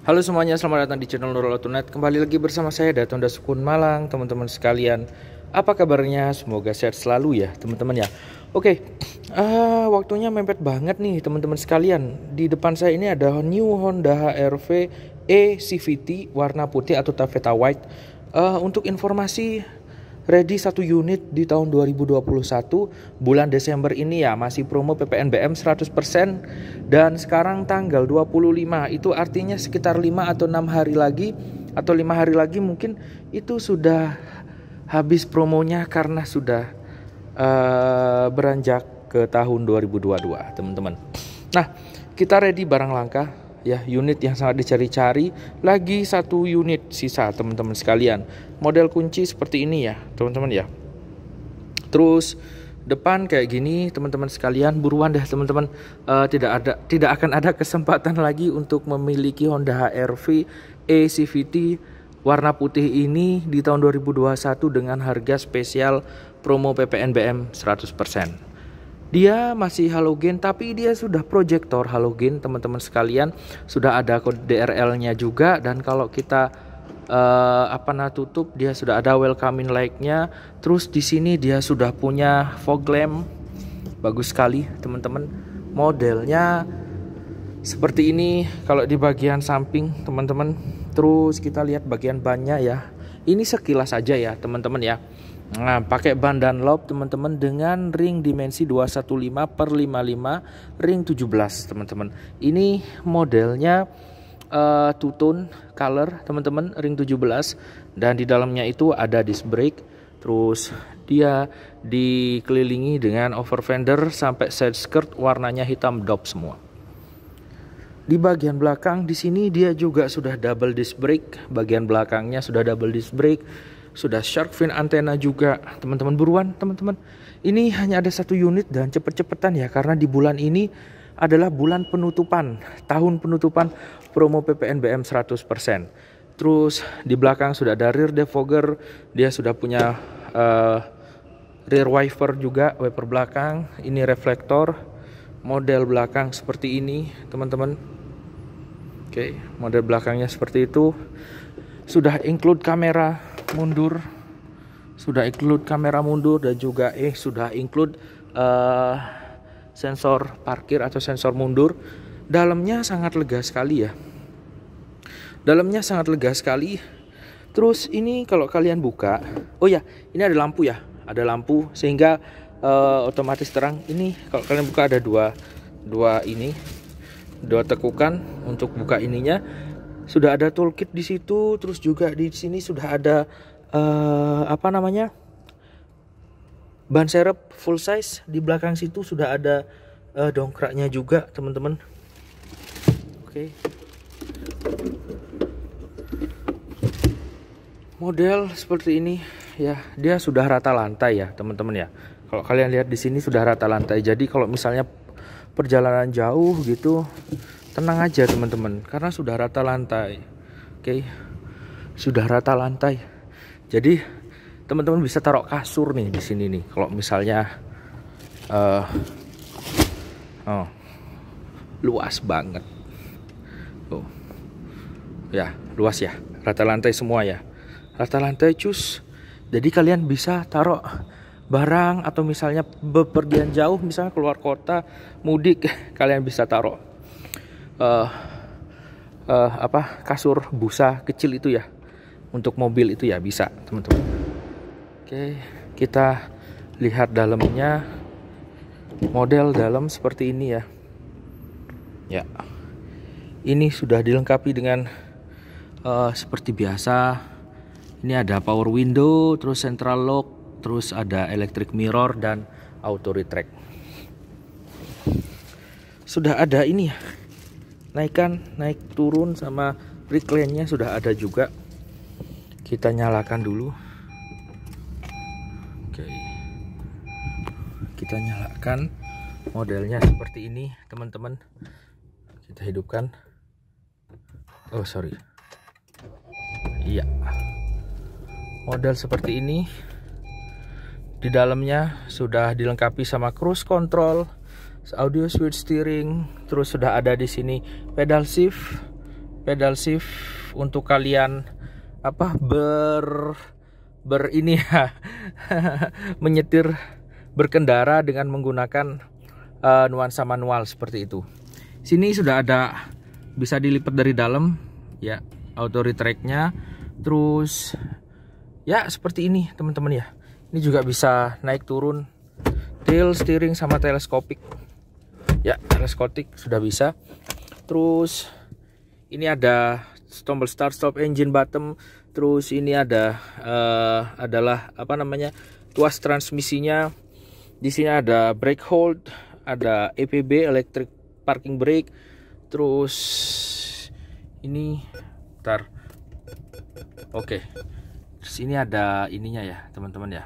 Halo semuanya, selamat datang di channel Nurul Kembali lagi bersama saya Datonda Sukun Malang, teman-teman sekalian. Apa kabarnya? Semoga sehat selalu ya, teman-teman ya. Oke, uh, waktunya mepet banget nih, teman-teman sekalian. Di depan saya ini ada new Honda HRV E CVT warna putih atau taffeta white. Uh, untuk informasi ready satu unit di tahun 2021 bulan Desember ini ya masih promo PPNBM 100% dan sekarang tanggal 25 itu artinya sekitar 5 atau 6 hari lagi atau 5 hari lagi mungkin itu sudah habis promonya karena sudah uh, beranjak ke tahun 2022 teman-teman. Nah kita ready barang langka ya unit yang sangat dicari-cari lagi satu unit sisa teman-teman sekalian model kunci seperti ini ya teman-teman ya terus depan kayak gini teman-teman sekalian buruan deh teman-teman uh, tidak ada tidak akan ada kesempatan lagi untuk memiliki Honda HR-V e CVT warna putih ini di tahun 2021 dengan harga spesial promo PPNBM 100% dia masih halogen tapi dia sudah proyektor halogen teman-teman sekalian sudah ada kode DRL-nya juga dan kalau kita uh, apa nah tutup dia sudah ada welcoming light-nya terus di sini dia sudah punya fog lamp bagus sekali teman-teman modelnya seperti ini kalau di bagian samping teman-teman terus kita lihat bagian bannya ya ini sekilas saja ya teman-teman ya Nah, pakai ban Dunlop teman-teman dengan ring dimensi 215 per 55 ring 17 teman-teman. Ini modelnya uh, two tone color teman-teman ring 17 dan di dalamnya itu ada disc brake terus dia dikelilingi dengan over fender sampai side skirt warnanya hitam dop semua. Di bagian belakang di sini dia juga sudah double disc brake, bagian belakangnya sudah double disc brake sudah shark fin antena juga teman-teman buruan teman-teman ini hanya ada satu unit dan cepet-cepetan ya karena di bulan ini adalah bulan penutupan tahun penutupan promo PPNBM 100% terus di belakang sudah ada rear defogger dia sudah punya uh, rear wiper juga wiper belakang ini reflektor model belakang seperti ini teman-teman oke model belakangnya seperti itu sudah include kamera mundur sudah include kamera mundur dan juga eh sudah include uh, sensor parkir atau sensor mundur dalamnya sangat lega sekali ya dalamnya sangat lega sekali terus ini kalau kalian buka oh ya ini ada lampu ya ada lampu sehingga uh, otomatis terang ini kalau kalian buka ada dua dua ini dua tekukan untuk buka ininya sudah ada toolkit di situ terus juga di sini sudah ada uh, apa namanya ban serep full size di belakang situ sudah ada uh, dongkraknya juga teman-teman oke okay. model seperti ini ya dia sudah rata lantai ya teman-teman ya kalau kalian lihat di sini sudah rata lantai jadi kalau misalnya perjalanan jauh gitu tenang aja teman-teman karena sudah rata lantai oke okay? sudah rata lantai jadi teman-teman bisa taruh kasur nih di sini nih kalau misalnya uh, oh, luas banget oh ya luas ya rata lantai semua ya rata lantai cus jadi kalian bisa taruh barang atau misalnya bepergian jauh misalnya keluar kota mudik kalian bisa taruh uh, uh, apa kasur busa kecil itu ya untuk mobil itu ya bisa teman-teman oke kita lihat dalamnya model dalam seperti ini ya ya ini sudah dilengkapi dengan uh, seperti biasa ini ada power window terus central lock terus ada electric mirror dan auto retract sudah ada ini ya Naikkan, naik turun sama recline-nya sudah ada juga kita nyalakan dulu oke kita nyalakan modelnya seperti ini teman-teman kita hidupkan oh sorry iya model seperti ini di dalamnya sudah dilengkapi sama cruise control audio switch steering, terus sudah ada di sini pedal shift, pedal shift untuk kalian apa ber ber ini ya menyetir berkendara dengan menggunakan uh, nuansa manual seperti itu. Sini sudah ada bisa dilipat dari dalam ya auto retractnya, Terus ya seperti ini teman-teman ya. Ini juga bisa naik turun tail steering sama teleskopik ya teleskotik sudah bisa terus ini ada tombol start stop engine bottom terus ini ada uh, adalah apa namanya tuas transmisinya di sini ada brake hold ada EPB electric parking brake terus ini ntar oke okay. terus ini ada ininya ya teman-teman ya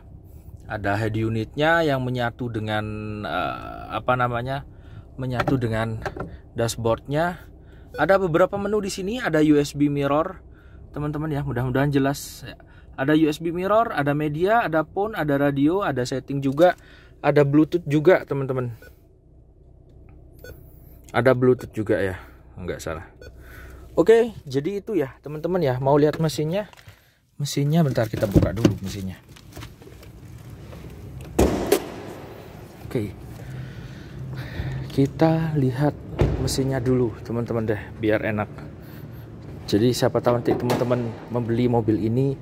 ada head unitnya yang menyatu dengan uh, apa namanya menyatu dengan dashboardnya. Ada beberapa menu di sini, ada USB mirror, teman-teman ya, mudah-mudahan jelas. Ada USB mirror, ada media, ada phone, ada radio, ada setting juga, ada Bluetooth juga, teman-teman. Ada Bluetooth juga ya, nggak salah. Oke, jadi itu ya, teman-teman ya. Mau lihat mesinnya? Mesinnya bentar kita buka dulu mesinnya. Oke kita lihat mesinnya dulu teman-teman deh biar enak jadi siapa tahu nanti teman-teman membeli mobil ini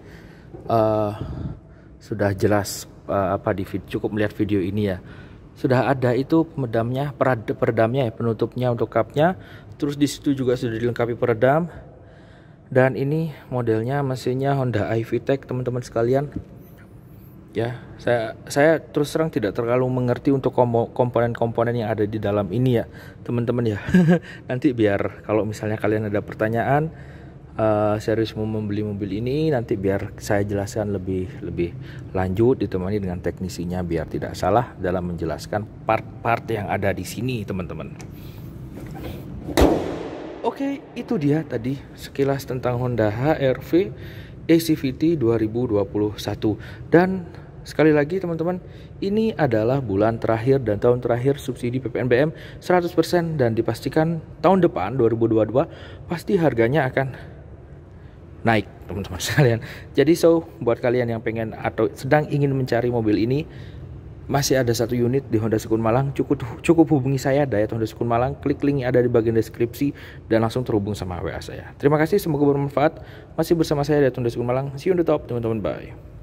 uh, sudah jelas uh, apa di video, cukup melihat video ini ya sudah ada itu pemedamnya peredamnya ya penutupnya untuk kapnya. terus di situ juga sudah dilengkapi peredam dan ini modelnya mesinnya Honda iVTEC teman-teman sekalian ya saya saya terus terang tidak terlalu mengerti untuk komponen-komponen yang ada di dalam ini ya teman-teman ya nanti biar kalau misalnya kalian ada pertanyaan uh, eh, serius mau membeli mobil ini nanti biar saya jelaskan lebih lebih lanjut ditemani dengan teknisinya biar tidak salah dalam menjelaskan part-part yang ada di sini teman-teman oke itu dia tadi sekilas tentang Honda HR-V ACVT 2021 dan Sekali lagi teman-teman, ini adalah bulan terakhir dan tahun terakhir subsidi PPNBM 100% dan dipastikan tahun depan 2022 pasti harganya akan naik teman-teman sekalian. Jadi so buat kalian yang pengen atau sedang ingin mencari mobil ini masih ada satu unit di Honda Sekun Malang cukup cukup hubungi saya Dayat Honda Sekun Malang klik link yang ada di bagian deskripsi dan langsung terhubung sama WA saya. Terima kasih semoga bermanfaat. Masih bersama saya Dayat Honda Sekun Malang. See you on the top teman-teman bye.